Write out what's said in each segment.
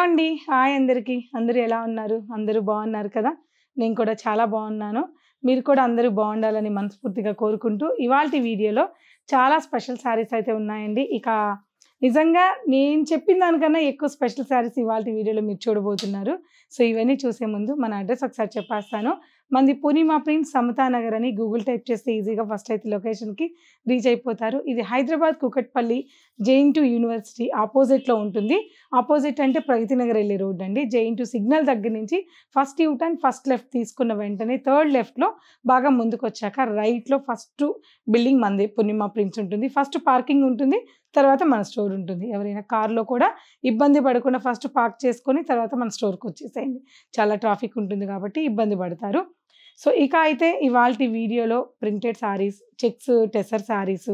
hello అండి hi అందరికీ అందరూ ఎలా ఉన్నారు అందరూ బాగున్నారు కదా నేను కూడా చాలా బాగున్నాను మీరు కూడా అందరూ బాగుండాలని మనస్ఫూర్తిగా కోరుకుంటూ ఇవాళ వీడియోలో చాలా స్పెషల్ శారీస్ అయితే ఉన్నాయండి ఇక నిజంగా నేను చెప్పిన దానికన్నా ఎక్కువ స్పెషల్ శారీస్ ఇవాళ వీడియోలో మీరు చూడబోతున్నారు సో ఇవన్నీ చూసే ముందు మన అడ్రస్ ఒకసారి చెప్పేస్తాను మనది పూర్ణిమా ప్రింట్ సమతా నగర్ అని గూగుల్ టైప్ చేస్తే ఈజీగా ఫస్ట్ అయితే లొకేషన్కి రీచ్ అయిపోతారు ఇది Hyderabad Kukatpally JNTU university ఆపోజిట్లో ఉంటుంది ఆపోజిట్ అంటే ప్రగతి నగర్ వెళ్ళే రోడ్ అండి జెయిన్ టు సిగ్నల్ దగ్గర నుంచి first U turn first left తీసుకున్న వెంటనే థర్డ్ లెఫ్ట్లో బాగా ముందుకు వచ్చాక రైట్లో ఫస్ట్ బిల్డింగ్ మంది పూర్ణిమా ప్రింట్స్ ఉంటుంది ఫస్ట్ పార్కింగ్ ఉంటుంది తర్వాత మన స్టోర్ ఉంటుంది ఎవరైనా కార్లో కూడా ఇబ్బంది పడకుండా ఫస్ట్ పార్క్ చేసుకొని తర్వాత మన స్టోర్కి వచ్చేసేయండి చాలా ట్రాఫిక్ ఉంటుంది కాబట్టి ఇబ్బంది పడతారు సో ఇక అయితే ఇవాళ వీడియోలో printed saris checks tussar saris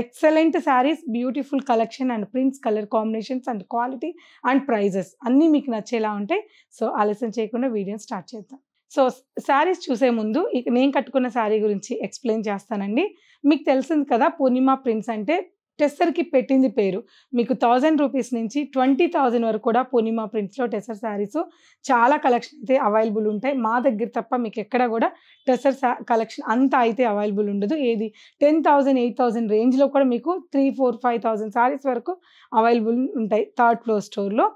excellent saris beautiful collection and prints colour combinations and quality and prices అన్నీ మీకు నచ్చేలా ఉంటాయి సో ఆలస్యం చేయకుండా వీడియోని స్టార్ట్ చేద్దాం సో శారీస్ చూసే ముందు నేను కట్టుకున్న శారీ గురించి ఎక్స్ప్లెయిన్ చేస్తానండి మీకు తెలిసింది కదా పూర్ణిమ ప్రింట్స్ అంటే టెస్సర్కి పెట్టింది పేరు మీకు థౌజండ్ రూపీస్ నుంచి ట్వంటీ థౌజండ్ వరకు కూడా పూర్ణిమా ప్రింట్స్లో టెస్సర్ శారీస్ చాలా కలెక్షన్ అయితే అవైలబుల్ ఉంటాయి మా దగ్గర తప్ప మీకు ఎక్కడ కూడా టెసర్ కలెక్షన్ అంతా అయితే అవైలబుల్ ఉండదు ఏది టెన్ థౌసండ్ ఎయిట్ థౌసండ్ రేంజ్లో కూడా మీకు three four five thousand saris వరకు అవైలబుల్ ఉంటాయి థర్డ్ ఫ్లోర్ స్టోర్లో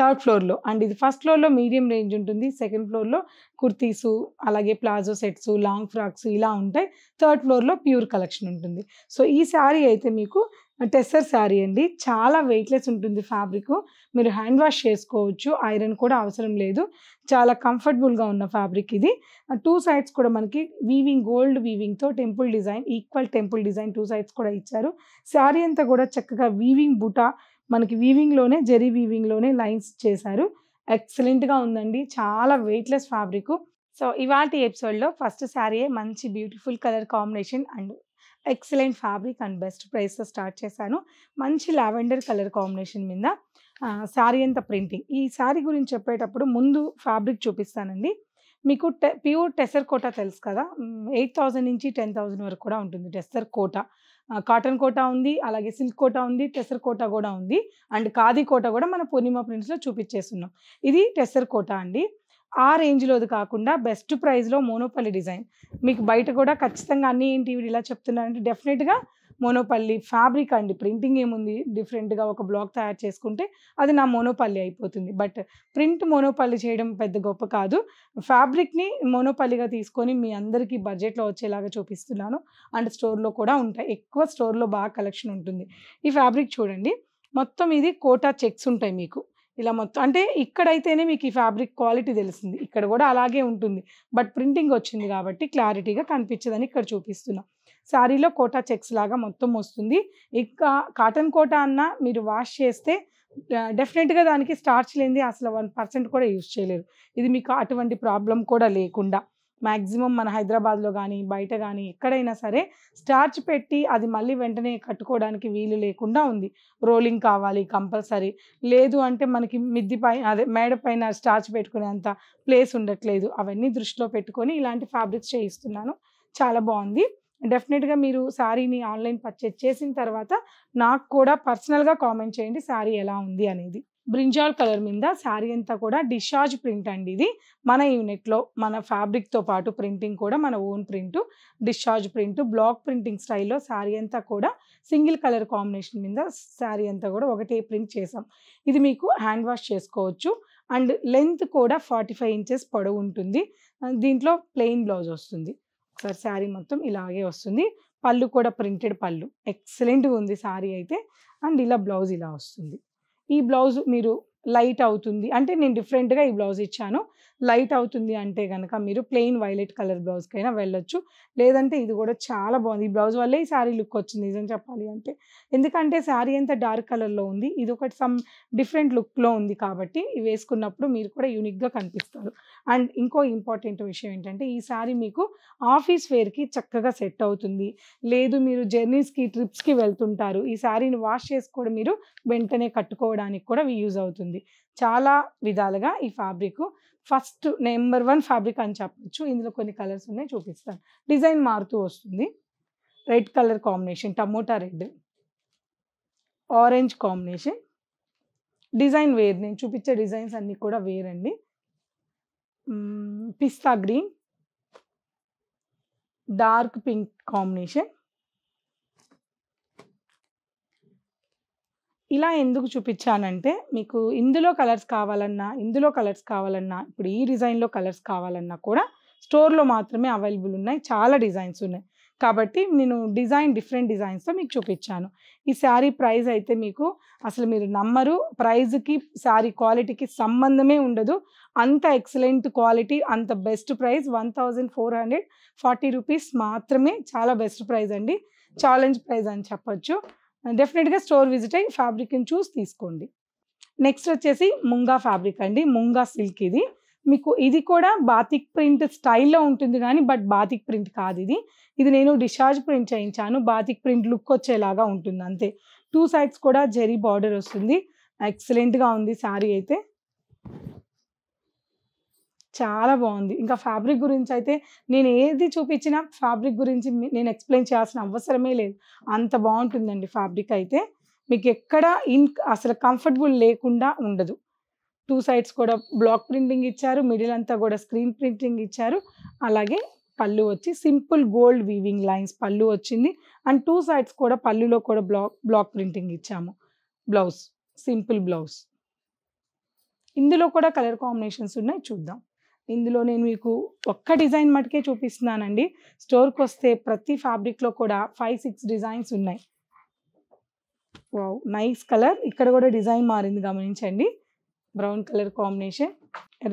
థర్డ్ ఫ్లోర్లో అండ్ ఇది ఫస్ట్ ఫ్లోర్లో మీడియం రేంజ్ ఉంటుంది సెకండ్ ఫ్లోర్లో కుర్తీసు అలాగే ప్లాజో సెట్స్ లాంగ్ ఫ్రాక్స్ ఇలా ఉంటాయి థర్డ్ ఫ్లోర్లో ప్యూర్ కలెక్షన్ ఉంటుంది సో ఈ శారీ అయితే మీకు టెస్సర్ శారీ అండి చాలా వెయిట్లెస్ ఉంటుంది ఫ్యాబ్రిక్ మీరు హ్యాండ్ వాష్ చేసుకోవచ్చు ఐరన్ కూడా అవసరం లేదు చాలా కంఫర్టబుల్గా ఉన్న ఫ్యాబ్రిక్ ఇది టూ సైడ్స్ కూడా మనకి వీవింగ్ గోల్డ్ వీవింగ్తో temple design equal temple design two sides కూడా ఇచ్చారు శారీ అంతా కూడా చక్కగా వీవింగ్ బుటా మనకి వీవింగ్లోనే జరీ వీవింగ్లోనే లైన్స్ చేశారు ఎక్సలెంట్గా ఉందండి చాలా వెయిట్లెస్ ఫ్యాబ్రిక్ సో ఇవాటి ఎపిసోడ్లో ఫస్ట్ శారీయే మంచి beautiful colour combination and excellent fabric and best ప్రైస్తో స్టార్ట్ చేశాను మంచి లావెండర్ కలర్ కాంబినేషన్ మీద శారీ అంత ప్రింటింగ్ ఈ శారీ గురించి చెప్పేటప్పుడు ముందు ఫ్యాబ్రిక్ చూపిస్తానండి మీకు టె ప్యూర్ టెసర్ కోటా తెలుసు కదా ఎయిట్ థౌజండ్ నుంచి టెన్ థౌజండ్ వరకు కూడా ఉంటుంది టెసర్ కోట కాటన్ కోటా ఉంది అలాగే సిల్క్ కోటా ఉంది టెసర్ కోటా కూడా ఉంది అండ్ ఖాదీ కోటా కూడా మన పూర్ణిమ ప్రింట్స్లో చూపించేస్తున్నాం ఇది టెసర్ కోటా అండి ఆ రేంజ్లోది కాకుండా బెస్ట్ ప్రైస్లో మోనోపల్లి డిజైన్ మీకు బయట కూడా ఖచ్చితంగా అన్నీ ఏంటి వీడు ఇలా చెప్తున్నారంటే డెఫినెట్గా మోనోపల్లి ఫ్యాబ్రిక్ అండి ప్రింటింగ్ ఏముంది డిఫరెంట్గా ఒక బ్లాక్ తయారు చేసుకుంటే అది నా మోనోపల్లి అయిపోతుంది బట్ ప్రింట్ మోనోపల్లి చేయడం పెద్ద గొప్ప కాదు ఫ్యాబ్రిక్ని మోనోపల్లిగా తీసుకొని మీ అందరికీ బడ్జెట్లో వచ్చేలాగా చూపిస్తున్నాను అండ్ స్టోర్లో కూడా ఉంటాయి ఎక్కువ స్టోర్లో బాగా కలెక్షన్ ఉంటుంది ఈ ఫ్యాబ్రిక్ చూడండి మొత్తం ఇది కోటా చెక్స్ ఉంటాయి మీకు ఇలా మొత్తం అంటే ఇక్కడైతేనే మీకు ఈ ఫ్యాబ్రిక్ క్వాలిటీ తెలిసింది ఇక్కడ కూడా అలాగే ఉంటుంది బట్ ప్రింటింగ్ వచ్చింది కాబట్టి క్లారిటీగా కనిపించదని ఇక్కడ చూపిస్తున్నా శారీలో కోటా చెక్స్ లాగా మొత్తం వస్తుంది ఇంకా కాటన్ కోటా అన్న మీరు వాష్ చేస్తే డెఫినెట్గా దానికి స్టార్చ్ లేనిది అసలు వన్ పర్సెంట్ కూడా యూజ్ చేయలేరు ఇది మీకు అటువంటి ప్రాబ్లం కూడా లేకుండా మ్యాక్సిమం మన హైదరాబాద్లో కానీ బయట కానీ ఎక్కడైనా సరే స్టార్చ్ పెట్టి అది మళ్ళీ వెంటనే కట్టుకోవడానికి వీలు లేకుండా ఉంది రోలింగ్ కావాలి కంపల్సరీ లేదు అంటే మనకి మిద్ది పైన అదే మేడ పైన స్టార్చ్ పెట్టుకునేంత ప్లేస్ ఉండట్లేదు అవన్నీ దృష్టిలో పెట్టుకొని ఇలాంటి ఫ్యాబ్రిక్స్ చేయిస్తున్నాను చాలా బాగుంది డెఫినెట్గా మీరు శారీని ఆన్లైన్ పర్చేజ్ చేసిన తర్వాత నాకు కూడా పర్సనల్గా కామెంట్ చేయండి శారీ ఎలా ఉంది అనేది బ్రింజాల్ కలర్ మీద శారీ అంతా కూడా డిశ్చార్జ్ ప్రింట్ అండి ఇది మన యూనిట్లో మన ఫ్యాబ్రిక్తో పాటు ప్రింటింగ్ కూడా మన own print discharge print block printing స్టైల్లో శారీ అంతా కూడా సింగిల్ కలర్ కాంబినేషన్ మీద శారీ అంతా కూడా ఒకటే ప్రింట్ చేసాం ఇది మీకు హ్యాండ్ వాష్ చేసుకోవచ్చు అండ్ లెంత్ కూడా ఫార్టీ ఫైవ్ ఇంచెస్ పొడవు ఉంటుంది దీంట్లో ప్లెయిన్ బ్లౌజ్ వస్తుంది ఒకసారి శారీ మొత్తం ఇలాగే వస్తుంది పళ్ళు కూడా ప్రింటెడ్ పళ్ళు ఎక్సలెంట్గా ఉంది శారీ అయితే అండ్ ఇలా బ్లౌజ్ ఇలా వస్తుంది ఈ బ్లౌజ్ మీరు లైట్ అవుతుంది అంటే నేను డిఫరెంట్గా ఈ బ్లౌజ్ ఇచ్చాను లైట్ అవుతుంది అంటే కనుక మీరు ప్లెయిన్ వైలెట్ కలర్ బ్లౌజ్కైనా వెళ్ళొచ్చు లేదంటే ఇది కూడా చాలా బాగుంది ఈ బ్లౌజ్ వల్లే ఈ శారీ లుక్ వచ్చింది నిజం చెప్పాలి అంటే ఎందుకంటే శారీ అంతా డార్క్ కలర్లో ఉంది ఇది ఒకటి సమ్ డిఫరెంట్ లుక్లో ఉంది కాబట్టి వేసుకున్నప్పుడు మీరు కూడా యూనిక్గా కనిపిస్తారు అండ్ ఇంకో ఇంపార్టెంట్ విషయం ఏంటంటే ఈ శారీ మీకు ఆఫీస్ వేర్కి చక్కగా సెట్ అవుతుంది లేదు మీరు జర్నీస్కి ట్రిప్స్కి వెళ్తుంటారు ఈ శారీని వాష్ చేసి కూడా మీరు వెంటనే కట్టుకోవడానికి కూడా యూజ్ అవుతుంది చాలా విధాలుగా ఈ fabric first number one fabric అని చెప్పచ్చు ఇందులో కొన్ని కలర్స్ ఉన్నాయి చూపిస్తాను డిజైన్ మారుతూ వస్తుంది red colour combination tomato red orange combination design వేర్ నేను చూపించే డిజైన్స్ అన్నీ కూడా వేరండి pista green dark pink combination ఇలా ఎందుకు చూపించానంటే మీకు ఇందులో కలర్స్ కావాలన్నా ఇందులో కలర్స్ కావాలన్నా ఇప్పుడు ఈ డిజైన్లో కలర్స్ కావాలన్నా కూడా స్టోర్లో మాత్రమే అవైలబుల్ ఉన్నాయి చాలా డిజైన్స్ ఉన్నాయి కాబట్టి నేను డిజైన్ డిఫరెంట్ డిజైన్స్తో మీకు చూపించాను ఈ శారీ ప్రైస్ అయితే మీకు అసలు మీరు నమ్మరు ప్రైజ్కి శారీ క్వాలిటీకి సంబంధమే ఉండదు అంత ఎక్సలెంట్ క్వాలిటీ అంత best price one thousand four hundred forty rupees మాత్రమే చాలా బెస్ట్ ప్రైస్ అండి ఛాలెంజ్ ప్రైస్ అని చెప్పచ్చు డెఫినెట్గా స్టోర్ విజిట్ అయ్యి ఫ్యాబ్రిక్ని చూసి తీసుకోండి నెక్స్ట్ వచ్చేసి ముంగా ఫ్యాబ్రిక్ అండి ముంగా సిల్క్ ఇది మీకు ఇది కూడా బాతిక్ ప్రింట్ స్టైల్లో ఉంటుంది కానీ బట్ బాతిక్ ప్రింట్ కాదు ఇది ఇది నేను డిశ్చార్జ్ ప్రింట్ చేయించాను బాతిక్ ప్రింట్ లుక్ వచ్చేలాగా ఉంటుంది అంతే టూ సైడ్స్ కూడా జెరీ బార్డర్ వస్తుంది ఎక్సలెంట్గా ఉంది శారీ అయితే చాలా బాగుంది ఇంకా ఫ్యాబ్రిక్ గురించి అయితే నేను ఏది చూపించినా ఫ్యాబ్రిక్ గురించి నేను ఎక్స్ప్లెయిన్ చేయాల్సిన అవసరమే లేదు అంత బాగుంటుందండి ఫ్యాబ్రిక్ అయితే మీకు ఎక్కడ ఇన్ అసలు కంఫర్టబుల్ లేకుండా ఉండదు టూ సైడ్స్ కూడా బ్లాక్ ప్రింటింగ్ ఇచ్చారు మిడిల్ అంతా కూడా స్క్రీన్ ప్రింటింగ్ ఇచ్చారు అలాగే పళ్ళు వచ్చి సింపుల్ గోల్డ్ వీవింగ్ లైన్స్ పళ్ళు వచ్చింది అండ్ టూ సైడ్స్ కూడా పళ్ళులో కూడా బ్లాక్ బ్లాక్ ప్రింటింగ్ ఇచ్చాము బ్లౌజ్ సింపుల్ బ్లౌజ్ ఇందులో కూడా కలర్ కాంబినేషన్స్ ఉన్నాయి చూద్దాం ఇందులో నేను మీకు ఒక్క డిజైన్ మటుకే చూపిస్తున్నానండి స్టోర్కి వస్తే ప్రతి ఫ్యాబ్రిక్లో కూడా ఫైవ్ సిక్స్ డిజైన్స్ ఉన్నాయి నైస్ కలర్ ఇక్కడ కూడా డిజైన్ మారింది గమనించండి brown colour combination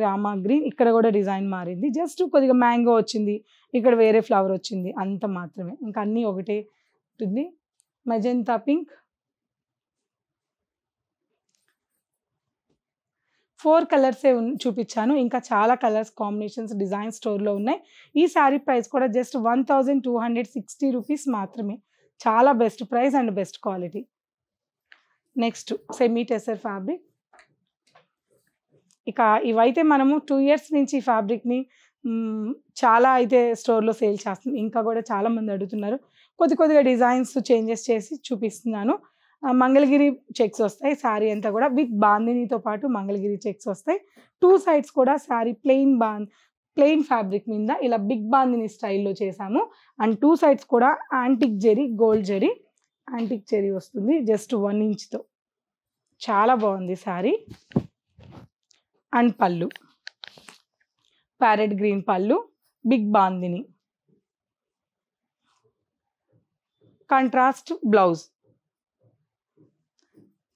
Rama green ఇక్కడ కూడా డిజైన్ మారింది జస్ట్ కొద్దిగా మ్యాంగో వచ్చింది ఇక్కడ వేరే ఫ్లవర్ వచ్చింది అంత మాత్రమే ఇంకా అన్నీ ఒకటే ఉంటుంది మెజంతా పింక్ ఫోర్ కలర్సే చూపించాను ఇంకా చాలా కలర్స్ కాంబినేషన్స్ డిజైన్ స్టోర్లో ఉన్నాయి ఈ శారీ ప్రైస్ కూడా just one thousand two hundred sixty rupees మాత్రమే చాలా best price and best quality next semi tussar fabric ఇక ఇవైతే మనము టూ ఇయర్స్ నుంచి ఈ ఫ్యాబ్రిక్ని చాలా అయితే స్టోర్లో సేల్ చేస్తుంది ఇంకా కూడా చాలామంది అడుగుతున్నారు కొద్ది కొద్దిగా డిజైన్స్ చేంజెస్ చేసి చూపిస్తున్నాను మంగళగిరి చెక్స్ వస్తాయి శారీ అంతా కూడా విత్ బాందినీతో పాటు మంగళగిరి చెక్స్ వస్తాయి టూ సైడ్స్ కూడా శారీ ప్లెయిన్ బాన్ ప్లెయిన్ ఫ్యాబ్రిక్ మీద ఇలా బిగ్ బాందిని స్టైల్లో చేశాము అండ్ టూ సైడ్స్ కూడా antique zari gold zari antique zari వస్తుంది జస్ట్ వన్ ఇంచ్తో చాలా బాగుంది sari and pallu parrot green pallu big bandhani contrast blouse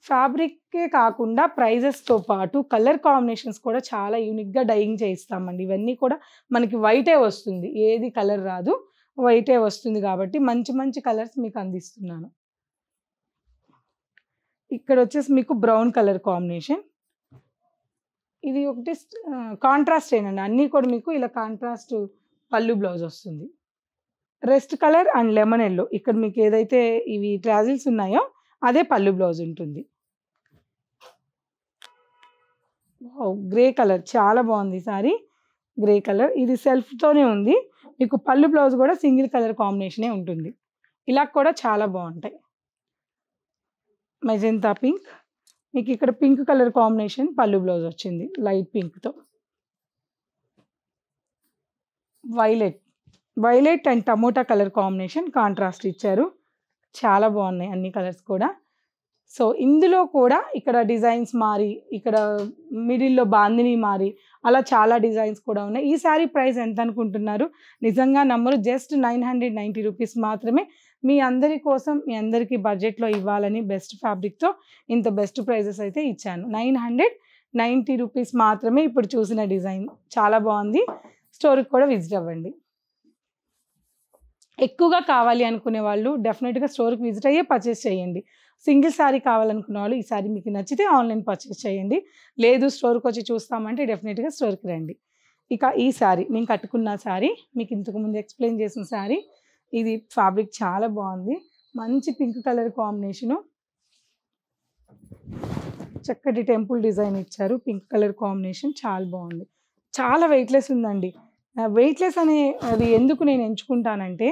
ఫ్యాబ్రిక్కే కాకుండా ప్రైజెస్తో పాటు కలర్ కాంబినేషన్స్ కూడా చాలా యూనిక్గా డైయింగ్ చేయిస్తామండి ఇవన్నీ కూడా మనకి వైటే వస్తుంది ఏది కలర్ రాదు వైటే వస్తుంది కాబట్టి మంచి మంచి కలర్స్ మీకు అందిస్తున్నాను ఇక్కడ వచ్చేసి మీకు బ్రౌన్ కలర్ కాంబినేషన్ ఇది ఒకటి కాంట్రాస్ట్ ఏనండి అన్నీ కూడా మీకు ఇలా కాంట్రాస్ట్ పళ్ళు బ్లౌజ్ వస్తుంది rust colour and lemon yellow ఇక్కడ మీకు ఏదైతే ఇవి ట్రాజిల్స్ ఉన్నాయో అదే పళ్ళు బ్లౌజ్ ఉంటుంది గ్రే కలర్ చాలా బాగుంది సారీ గ్రే కలర్ ఇది సెల్ఫ్తోనే ఉంది మీకు పళ్ళు బ్లౌజ్ కూడా సింగిల్ కలర్ కాంబినేషనే ఉంటుంది ఇలా కూడా చాలా బాగుంటాయి మెజెంతా పింక్ మీకు ఇక్కడ pink colour combination pallu blouse వచ్చింది లైట్ పింక్తో violet violet and tomato colour combination contrast ఇచ్చారు చాలా బాగున్నాయి అన్ని కలర్స్ కూడా సో ఇందులో కూడా ఇక్కడ డిజైన్స్ మారి ఇక్కడ మిడిల్లో బాందిని మారి అలా చాలా డిజైన్స్ కూడా ఉన్నాయి ఈ శారీ ప్రైస్ ఎంత అనుకుంటున్నారు నిజంగా నమ్మరు just nine hundred ninety rupees మాత్రమే మీ అందరి కోసం మీ అందరికీ బడ్జెట్లో ఇవ్వాలని బెస్ట్ ఫ్యాబ్రిక్తో ఇంత బెస్ట్ ప్రైజెస్ అయితే ఇచ్చాను నైన్ హండ్రెడ్ నైంటీ రూపీస్ మాత్రమే ఇప్పుడు చూసిన డిజైన్ చాలా బాగుంది స్టోర్కి కూడా విజిట్ అవ్వండి ఎక్కువగా కావాలి అనుకునే వాళ్ళు డెఫినెట్గా స్టోర్కి విజిట్ అయ్యే పర్చేస్ చేయండి సింగిల్ శారీ కావాలనుకున్న వాళ్ళు ఈ శారీ మీకు నచ్చితే ఆన్లైన్ పర్చేస్ చేయండి లేదు స్టోర్కి వచ్చి చూస్తామంటే డెఫినెట్గా స్టోర్కి రండి ఇక ఈ శారీ నేను కట్టుకున్న శారీ మీకు ఇంతకుముందు ఎక్స్ప్లెయిన్ చేసిన శారీ ఇది ఫ్యాబ్రిక్ చాలా బాగుంది మంచి పింక్ కలర్ కాంబినేషను చక్కటి టెంపుల్ డిజైన్ ఇచ్చారు పింక్ కలర్ కాంబినేషన్ చాలా బాగుంది చాలా వెయిట్లెస్ ఉందండి వెయిట్లెస్ అనే అది ఎందుకు నేను ఎంచుకుంటానంటే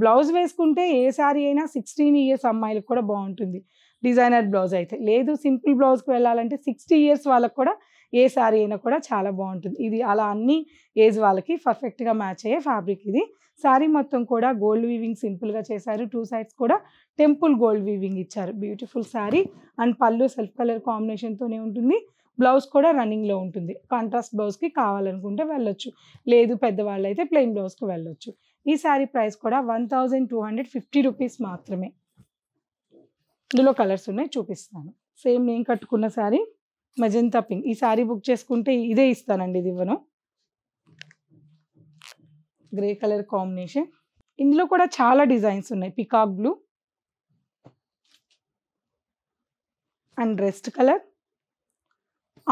బ్లౌజ్ వేసుకుంటే ఏ శారీ అయినా సిక్స్టీన్ ఇయర్స్ అమ్మాయిలకు కూడా బాగుంటుంది డిజైనర్ బ్లౌజ్ అయితే లేదు సింపుల్ బ్లౌజ్కి వెళ్ళాలంటే సిక్స్టీ ఇయర్స్ వాళ్ళకు కూడా ఏ శారీ అయినా కూడా చాలా బాగుంటుంది ఇది అలా అన్ని ఏజ్ వాళ్ళకి పర్ఫెక్ట్గా మ్యాచ్ అయ్యే ఫ్యాబ్రిక్ ఇది సారీ మొత్తం కూడా గోల్డ్ వీవింగ్ సింపుల్గా చేశారు టూ సైడ్స్ కూడా టెంపుల్ గోల్డ్ వీవింగ్ ఇచ్చారు beautiful sari and pallu self colour కాంబినేషన్తోనే ఉంటుంది బ్లౌజ్ కూడా రన్నింగ్లో ఉంటుంది కాంట్రాస్ట్ బ్లౌజ్కి కావాలనుకుంటే వెళ్ళొచ్చు లేదు పెద్దవాళ్ళు అయితే ప్లెయిన్ బ్లౌజ్కి వెళ్ళొచ్చు ఈ శారీ ప్రైస్ కూడా one thousand two hundred fifty rupees మాత్రమే ఇందులో కలర్స్ ఉన్నాయి చూపిస్తాను సేమ్ నేను కట్టుకున్న శారీ మజంతా పింక్ ఈ శారీ బుక్ చేసుకుంటే ఇదే ఇస్తానండి ఇది ఇవ్వను గ్రే కలర్ కాంబినేషన్ ఇందులో కూడా చాలా డిజైన్స్ ఉన్నాయి peacock blue and rust colour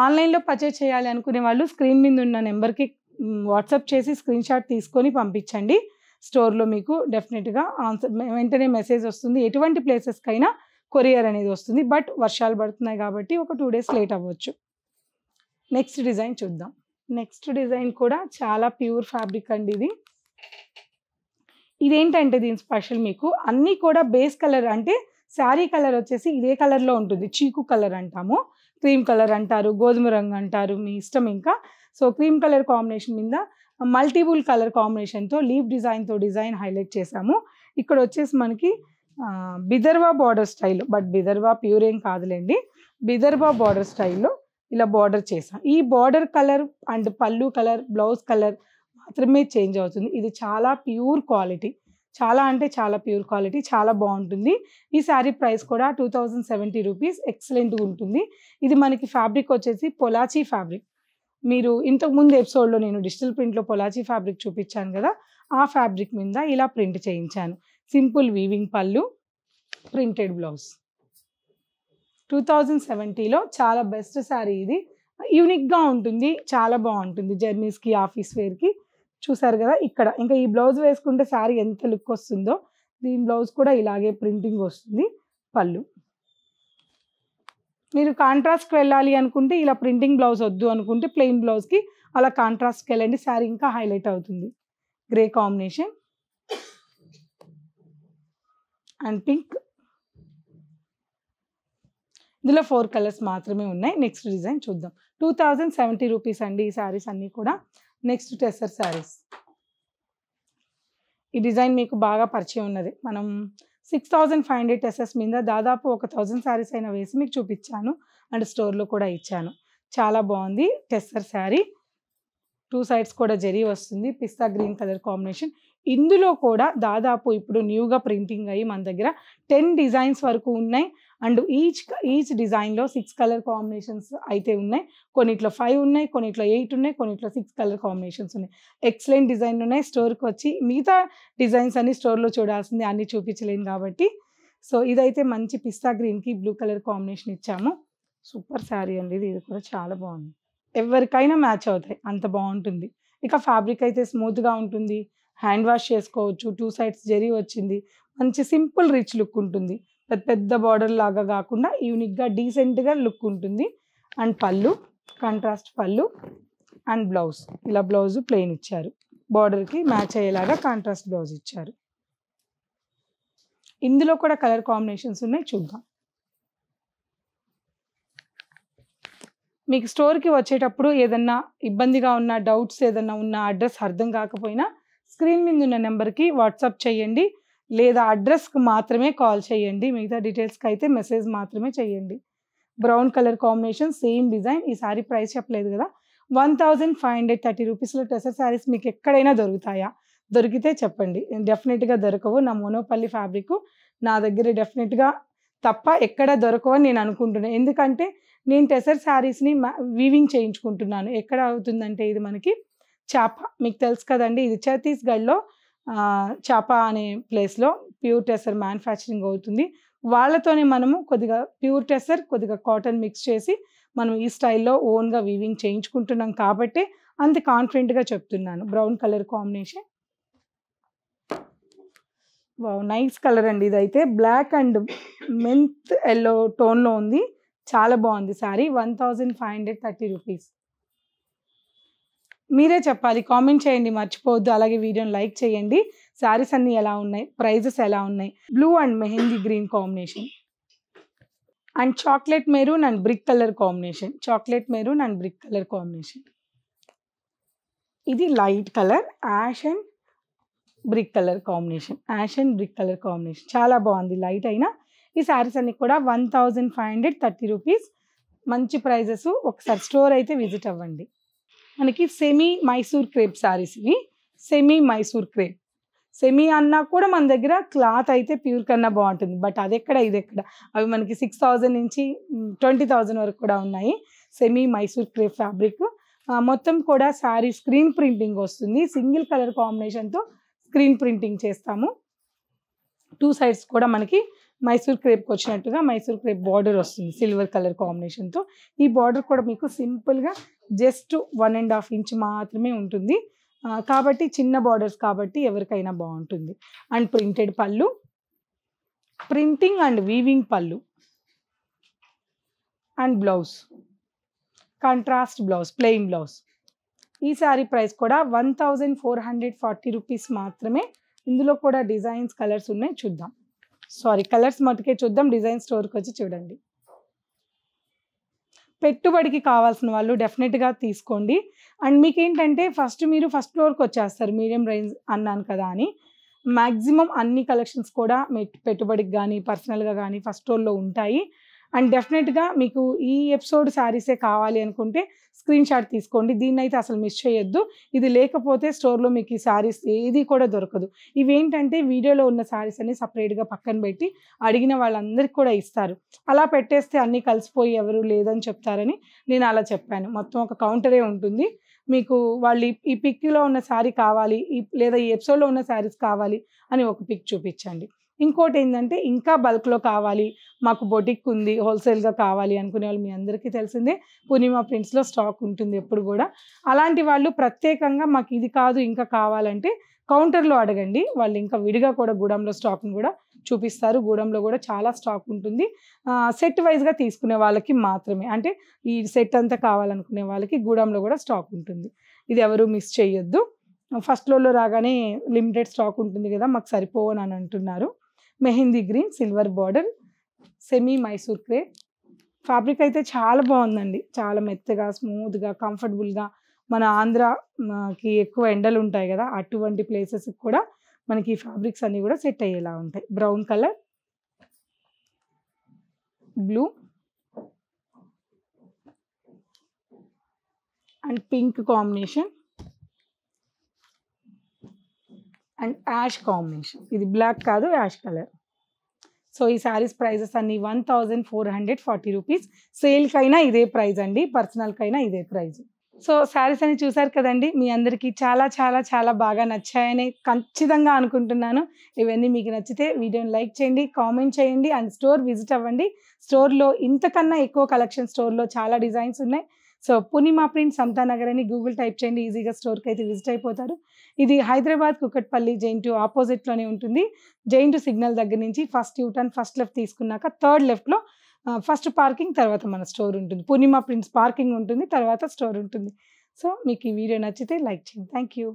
ఆన్లైన్లో పర్చేజ్ చేయాలి అనుకునే వాళ్ళు స్క్రీన్ మీద ఉన్న నెంబర్కి వాట్సాప్ చేసి స్క్రీన్ షాట్ తీసుకొని పంపించండి స్టోర్లో మీకు డెఫినెట్గా ఆన్సర్ వెంటనే మెసేజ్ వస్తుంది ఎటువంటి ప్లేసెస్కైనా కొరియర్ అనేది వస్తుంది బట్ వర్షాలు పడుతున్నాయి కాబట్టి ఒక టూ డేస్ లేట్ అవ్వచ్చు నెక్స్ట్ డిజైన్ చూద్దాం నెక్స్ట్ డిజైన్ కూడా చాలా ప్యూర్ ఫ్యాబ్రిక్ అండి ఇది ఇదేంటంటే దీని స్పెషల్ మీకు అన్నీ కూడా బేస్ కలర్ అంటే శారీ కలర్ వచ్చేసి ఇదే కలర్లో ఉంటుంది చీకు కలర్ అంటాము క్రీమ్ కలర్ అంటారు గోధుమ రంగు అంటారు మీ ఇష్టం ఇంకా సో క్రీమ్ కలర్ కాంబినేషన్ మీద మల్టిపుల్ కలర్ కాంబినేషన్తో లీఫ్ డిజైన్తో డిజైన్ హైలైట్ చేసాము ఇక్కడ వచ్చేసి మనకి బిదర్వా బార్డర్ స్టైల్ బట్ బిదర్వా ప్యూర్ ఏం కాదులేండి బిదర్వా బార్డర్ స్టైల్లో ఇలా బార్డర్ చేసాం ఈ border colour and pallu colour blouse colour మాత్రమే చేంజ్ అవుతుంది ఇది చాలా ప్యూర్ క్వాలిటీ చాలా అంటే చాలా ప్యూర్ క్వాలిటీ చాలా బాగుంటుంది ఈ శారీ ప్రైస్ కూడా టూ థౌజండ్ సెవెంటీ రూపీస్ ఎక్సలెంట్గా ఉంటుంది ఇది మనకి ఫ్యాబ్రిక్ వచ్చేసి పొలాచీ ఫ్యాబ్రిక్ మీరు ఇంతకు ముందు ఎపిసోడ్లో నేను డిజిటల్ ప్రింట్లో పొలాచి ఫ్యాబ్రిక్ చూపించాను కదా ఆ ఫ్యాబ్రిక్ మీద ఇలా ప్రింట్ చేయించాను simple weaving pallu printed blouse two thousand సెవెంటీలో చాలా బెస్ట్ శారీ ఇది యూనిక్గా ఉంటుంది చాలా బాగుంటుంది జర్నీస్కి ఆఫీస్ వేర్కి చూసారు కదా ఇక్కడ ఇంకా ఈ బ్లౌజ్ వేసుకుంటే శారీ ఎంత లుక్ వస్తుందో దీని బ్లౌజ్ కూడా ఇలాగే ప్రింటింగ్ వస్తుంది పళ్ళు మీరు కాంట్రాస్ట్కి వెళ్ళాలి అనుకుంటే ఇలా ప్రింటింగ్ బ్లౌజ్ వద్దు అనుకుంటే ప్లెయిన్ బ్లౌజ్కి అలా కాంట్రాస్ట్కి వెళ్ళండి శారీ ఇంకా హైలైట్ అవుతుంది గ్రే కాంబినేషన్ అండ్ పింక్ ఇందులో ఫోర్ కలర్స్ మాత్రమే ఉన్నాయి నెక్స్ట్ డిజైన్ చూద్దాం టూ థౌజండ్ సెవెంటీ రూపీస్ అండి ఈ శారీస్ అన్నీ కూడా నెక్స్ట్ టెస్సర్ శారీస్ ఈ డిజైన్ మీకు బాగా పరిచయం ఉన్నది మనం six thousand five hundred tussars మీద దాదాపు ఒక థౌజండ్ శారీస్ అయిన వేసి మీకు చూపించాను అండ్ స్టోర్లో కూడా ఇచ్చాను చాలా బాగుంది టెస్సర్ శారీ టూ సైడ్స్ కూడా జరీ వస్తుంది పిస్తా గ్రీన్ కలర్ కాంబినేషన్ ఇందులో కూడా దాదాపు ఇప్పుడు న్యూగా ప్రింటింగ్ అయ్యి మన దగ్గర టెన్ డిజైన్స్ వరకు ఉన్నాయి అండ్ ఈచ్ ఈచ్ డిజైన్లో సిక్స్ కలర్ కాంబినేషన్స్ అయితే ఉన్నాయి కొన్నిట్లో ఫైవ్ ఉన్నాయి కొన్నిట్లో ఎయిట్ ఉన్నాయి కొన్నిట్లో సిక్స్ కలర్ కాంబినేషన్స్ ఉన్నాయి ఎక్సలెంట్ డిజైన్ ఉన్నాయి స్టోర్కి వచ్చి మిగతా డిజైన్స్ అన్ని స్టోర్లో చూడాల్సింది అన్ని చూపించలేము కాబట్టి సో ఇదైతే మంచి పిస్తా గ్రీన్కి బ్లూ కలర్ కాంబినేషన్ ఇచ్చాము సూపర్ శారీ అండి ఇది కూడా చాలా బాగుంది ఎవరికైనా మ్యాచ్ అవుతాయి అంత బాగుంటుంది ఇక ఫ్యాబ్రిక్ అయితే స్మూత్గా ఉంటుంది హ్యాండ్ వాష్ చేసుకోవచ్చు టూ సైడ్స్ జరి వచ్చింది మంచి సింపుల్ రిచ్ లుక్ ఉంటుంది పెద్ద పెద్ద బార్డర్ లాగా కాకుండా యూనిక్గా డీసెంట్గా లుక్ ఉంటుంది and pallu contrast pallu and blouse ఇలా బ్లౌజ్ ప్లెయిన్ ఇచ్చారు బార్డర్కి మ్యాచ్ అయ్యేలాగా కాంట్రాస్ట్ బ్లౌజ్ ఇచ్చారు ఇందులో కూడా కలర్ కాంబినేషన్స్ ఉన్నాయి చూద్దాం మీకు స్టోర్కి వచ్చేటప్పుడు ఏదన్నా ఇబ్బందిగా ఉన్న డౌట్స్ ఏదన్నా ఉన్న అడ్రస్ అర్థం కాకపోయినా స్క్రీన్ మీద ఉన్న నెంబర్కి వాట్సాప్ చేయండి లేదా అడ్రస్కి మాత్రమే కాల్ చేయండి మిగతా డీటెయిల్స్కి అయితే మెసేజ్ మాత్రమే చేయండి brown colour combination same design ఈ సారీ ప్రైస్ చెప్పలేదు కదా one thousand five hundred thirty రూపీస్లో టెసర్ శారీస్ మీకు ఎక్కడైనా దొరుకుతాయా దొరికితే చెప్పండి డెఫినెట్గా దొరకవు నా మోనోపల్లి ఫ్యాబ్రిక్ నా దగ్గర డెఫినెట్గా తప్ప ఎక్కడ దొరకవు నేను అనుకుంటున్నాను ఎందుకంటే నేను టెసర్ శారీస్ని వీవింగ్ చేయించుకుంటున్నాను ఎక్కడ అవుతుందంటే ఇది మనకి చాప మీకు తెలుసు కదండి ఇది ఛత్తీస్గఢ్లో చాప అనే ప్లేస్లో ప్యూర్ టెసర్ మ్యానుఫ్యాక్చరింగ్ అవుతుంది వాళ్ళతోనే మనము కొద్దిగా ప్యూర్ టెసర్ కొద్దిగా కాటన్ మిక్స్ చేసి మనం ఈ స్టైల్లో ఓన్గా వీవింగ్ చేయించుకుంటున్నాం కాబట్టి అంత కాన్ఫిడెంట్గా చెప్తున్నాను brown colour combination nice colour అండి ఇదైతే బ్లాక్ అండ్ మెంత్ ఎల్లో టోన్లో ఉంది చాలా బాగుంది sari one thousand five hundred thirty rupees మీరే చెప్పాలి కామెంట్ చేయండి మర్చిపోవద్దు అలాగే వీడియోని లైక్ చేయండి శారీస్ అన్నీ ఎలా ఉన్నాయి ప్రైజెస్ ఎలా ఉన్నాయి blue and mehndi green combination and chocolate maroon and brick colour combination chocolate maroon and brick colour combination ఇది light colour ash and brick colour combination ash and brick colour combination చాలా బాగుంది light అయినా ఈ శారీస్ అన్ని కూడా one thousand five hundred thirty rupees మంచి prices ఒకసారి store అయితే విజిట్ అవ్వండి మనకి సెమీ మైసూర్ క్రేప్ శారీస్ ఇవి సెమీ మైసూర్ క్రేప్ సెమీ అన్నా కూడా మన దగ్గర క్లాత్ అయితే ప్యూర్ కన్నా బాగుంటుంది బట్ అది ఎక్కడ ఇది ఎక్కడ అవి మనకి సిక్స్ థౌజండ్ నుంచి ట్వంటీ థౌజండ్ వరకు కూడా ఉన్నాయి సెమీ మైసూర్ క్రేప్ ఫ్యాబ్రిక్ మొత్తం కూడా శారీ స్క్రీన్ ప్రింటింగ్ వస్తుంది సింగిల్ కలర్ కాంబినేషన్తో స్క్రీన్ ప్రింటింగ్ చేస్తాము టూ సైడ్స్ కూడా మనకి మైసూర్ క్రేప్కి వచ్చినట్టుగా మైసూర్ క్రేప్ బార్డర్ వస్తుంది సిల్వర్ కలర్ కాంబినేషన్తో ఈ బార్డర్ కూడా మీకు సింపుల్గా just one and half inch మాత్రమే ఉంటుంది కాబట్టి చిన్న బార్డర్స్ కాబట్టి ఎవరికైనా బాగుంటుంది and printed pallu printing and weaving pallu and blouse contrast blouse plain blouse ఈ శారీ ప్రైస్ కూడా one thousand four hundred forty rupees మాత్రమే ఇందులో కూడా డిజైన్స్ కలర్స్ ఉన్నాయి చూద్దాం సారీ కలర్స్ మటుకే చూద్దాం డిజైన్ స్టోర్కి వచ్చి చూడండి పెట్టుబడికి కావాల్సిన వాళ్ళు డెఫినెట్గా తీసుకోండి అండ్ మీకు ఏంటంటే ఫస్ట్ మీరు ఫస్ట్ ఫ్లోర్కి వచ్చేస్తారు మీడియం రేంజ్ అన్నాను కదా అని మ్యాక్సిమం అన్ని కలెక్షన్స్ కూడా పెట్టుబడికి కానీ పర్సనల్గా కానీ ఫస్ట్ ఫ్లోర్లో ఉంటాయి అండ్ డెఫినెట్గా మీకు ఈ ఎపిసోడ్ శారీసే కావాలి అనుకుంటే స్క్రీన్ షాట్ తీసుకోండి దీన్ని అయితే అసలు మిస్ చేయొద్దు ఇది లేకపోతే స్టోర్లో మీకు ఈ శారీస్ ఏది కూడా దొరకదు ఇవేంటంటే వీడియోలో ఉన్న శారీస్ అన్ని సపరేట్గా పక్కన పెట్టి అడిగిన వాళ్ళందరికీ కూడా ఇస్తారు అలా పెట్టేస్తే అన్నీ కలిసిపోయి ఎవరు లేదని చెప్తారని నేను అలా చెప్పాను మొత్తం ఒక కౌంటరే ఉంటుంది మీకు వాళ్ళు ఈ పిక్లో ఉన్న శారీ కావాలి లేదా ఈ ఎపిసోడ్లో ఉన్న శారీస్ కావాలి అని ఒక పిక్ చూపించండి ఇంకోటి ఏంటంటే ఇంకా బల్క్లో కావాలి మాకు బొటిక్ ఉంది హోల్సేల్గా కావాలి అనుకునే వాళ్ళు మీ అందరికీ తెలిసిందే పూర్ణిమ ప్రింట్స్లో స్టాక్ ఉంటుంది ఎప్పుడు కూడా అలాంటి వాళ్ళు ప్రత్యేకంగా మాకు ఇది కాదు ఇంకా కావాలంటే కౌంటర్లో అడగండి వాళ్ళు ఇంకా విడిగా కూడా గూడెంలో స్టాక్ని కూడా చూపిస్తారు గూడెంలో కూడా చాలా స్టాక్ ఉంటుంది సెట్ వైజ్గా తీసుకునే వాళ్ళకి మాత్రమే అంటే ఈ సెట్ అంతా కావాలనుకునే వాళ్ళకి గూడెంలో కూడా స్టాక్ ఉంటుంది ఇది ఎవరు మిస్ చేయొద్దు ఫస్ట్లో రాగానే లిమిటెడ్ స్టాక్ ఉంటుంది కదా మాకు సరిపోవని అని అంటున్నారు mehndi green silver border semi Mysore crepe fabric అయితే చాలా బాగుందండి చాలా మెత్తగా స్మూత్గా కంఫర్టబుల్గా మన ఆంధ్రకి ఎక్కువ ఎండలు ఉంటాయి కదా అటువంటి ప్లేసెస్కి కూడా మనకి ఫ్యాబ్రిక్స్ అన్నీ కూడా సెట్ అయ్యేలా ఉంటాయి brown colour blue and pink combination and ash combination ఇది బ్లాక్ కాదు యాష్ కలర్ సో ఈ శారీస్ ప్రైజెస్ అన్ని one thousand four hundred forty rupees సేల్కైనా ఇదే ప్రైజ్ అండి పర్సనల్కైనా ఇదే ప్రైజ్ సో శారీస్ అని చూసారు కదండి మీ అందరికీ చాలా చాలా చాలా బాగా నచ్చాయని ఖచ్చితంగా అనుకుంటున్నాను ఇవన్నీ మీకు నచ్చితే వీడియోని లైక్ చేయండి కామెంట్ చేయండి అండ్ స్టోర్ విజిట్ అవ్వండి స్టోర్లో ఇంతకన్నా ఎక్కువ కలెక్షన్ స్టోర్లో చాలా డిజైన్స్ ఉన్నాయి సో పూర్ణిమా ప్రింట్ సంతానగర్ అని గూగుల్ టైప్ చేయండి ఈజీగా స్టోర్కి అయితే విజిట్ అయిపోతారు ఇది హైదరాబాద్ కుక్కట్పల్లి జైన్ టూ ఆపోజిట్లోనే ఉంటుంది జైన్ టూ సిగ్నల్ దగ్గర నుంచి first U turn first left తీసుకున్నాక థర్డ్ లెఫ్ట్లో ఫస్ట్ పార్కింగ్ తర్వాత మన స్టోర్ ఉంటుంది పూర్ణిమా ప్రింట్స్ పార్కింగ్ ఉంటుంది తర్వాత స్టోర్ ఉంటుంది సో మీకు ఈ వీడియో నచ్చితే లైక్ చేయండి థ్యాంక్ యూ